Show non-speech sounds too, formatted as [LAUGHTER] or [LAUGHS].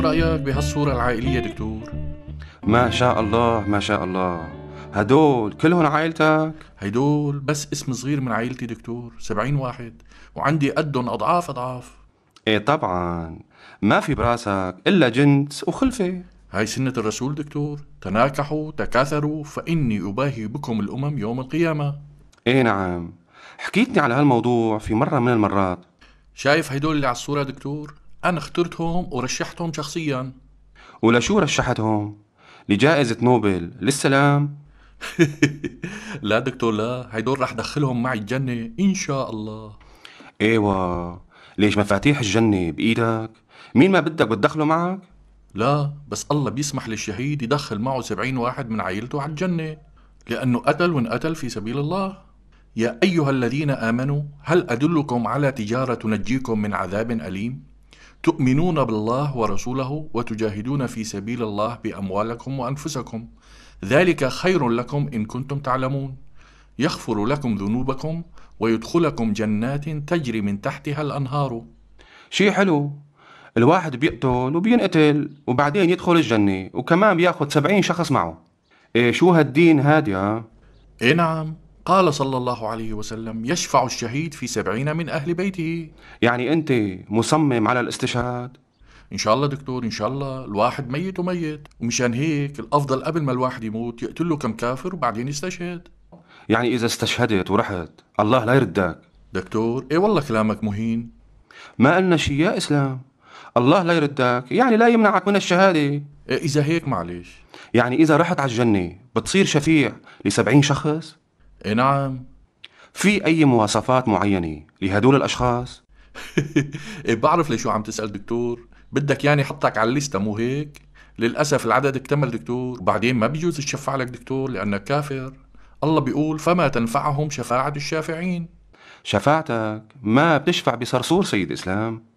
شو رأيك بهالصورة العائلية دكتور؟ ما شاء الله ما شاء الله هدول كلهم عائلتك؟ هدول بس اسم صغير من عائلتي دكتور سبعين واحد وعندي قدهم أضعاف أضعاف ايه طبعا ما في براسك إلا جنس وخلفة هاي سنة الرسول دكتور تناكحوا تكاثروا فإني أباهي بكم الأمم يوم القيامة ايه نعم حكيتني على هالموضوع في مرة من المرات شايف هدول اللي على الصورة دكتور أنا اخترتهم ورشحتهم شخصيا ولشو رشحتهم؟ لجائزة نوبل للسلام [LAUGHS] لا دكتور لا هيدول رح دخلهم معي الجنة إن شاء الله ايوه ليش مفاتيح الجنة بإيدك؟ مين ما بدك بتدخله معك؟ لا بس الله بيسمح للشهيد يدخل معه سبعين واحد من عائلته على الجنة لأنه قتل وانقتل في سبيل الله يا أيها الذين آمنوا هل أدلكم على تجارة تنجيكم من عذاب أليم؟ تؤمنون بالله ورسوله وتجاهدون في سبيل الله باموالكم وانفسكم ذلك خير لكم ان كنتم تعلمون يغفر لكم ذنوبكم ويدخلكم جنات تجري من تحتها الانهار شيء حلو الواحد بيقتل وبينقتل وبعدين يدخل الجنة وكمان بياخد سبعين شخص معه إيه شو هالدين هادي ها؟ إيه نعم قال صلى الله عليه وسلم يشفع الشهيد في سبعين من أهل بيته يعني أنت مصمم على الاستشهاد؟ إن شاء الله دكتور إن شاء الله الواحد ميت وميت ومشان هيك الأفضل قبل ما الواحد يموت يقتله كم كافر وبعدين يستشهد يعني إذا استشهدت ورحت الله لا يردك دكتور إيه والله كلامك مهين ما قلنا شي يا إسلام الله لا يردك يعني لا يمنعك من الشهادة إيه إذا هيك معلش يعني إذا رحت على الجنة بتصير شفيع لسبعين شخص إيه نعم في أي مواصفات معينة لهدول الأشخاص؟ [LAUGHS] إيه، بعرف ليش شو عم تسأل دكتور بدك ياني حطك على الليستة مو هيك؟ للأسف العدد اكتمل دكتور بعدين ما بيجوز تشفع لك دكتور لأنك كافر الله بيقول فما تنفعهم شفاعة الشافعين شفاعتك ما بتشفع بصرصور سيد إسلام